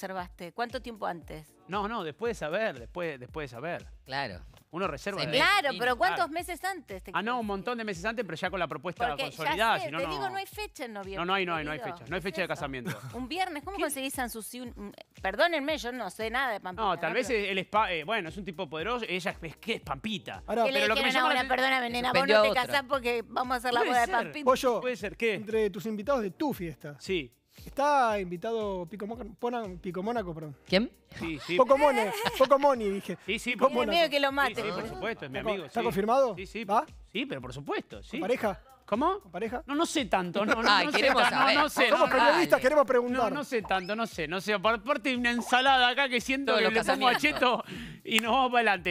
reservaste? ¿Cuánto tiempo antes? No, no, después de saber, después, después de saber. Claro. Uno reserva. Claro, pero ¿cuántos meses antes? Ah, no, un montón de meses antes, pero ya con la propuesta de la consolidada. no, te no. digo, no hay fecha en noviembre. No, no hay, no no hay fecha. No hay fecha de casamiento. Un viernes, ¿cómo conseguís San Susi? Perdónenme, yo no sé nada de Pampita. No, tal vez él es, eh, bueno, es un tipo poderoso, ella es, que es Pampita. Ahora, le pero lo que me dijeron la nena, vos no te casás porque vamos a hacer la boda de Pampita. Puede ser, ¿qué? entre tus invitados de tu fiesta. Sí. Está invitado Pico, Pico Mónaco, perdón. ¿Quién? Sí, sí. Poco Mone, Poco Moni, dije. Sí, sí, poco Tiene que lo Sí, sí, por supuesto, es mi amigo. está confirmado? Sí, sí. ¿Va? Sí, pero por supuesto, sí. ¿Pareja? ¿Cómo? ¿Pareja? No, no sé tanto. No, no, no sé queremos No, no sé. Somos no, periodistas, queremos preguntar. no sé tanto, no sé, no sé. Por parte una ensalada acá que siento lo que es le pongo a Cheto y nos vamos para adelante.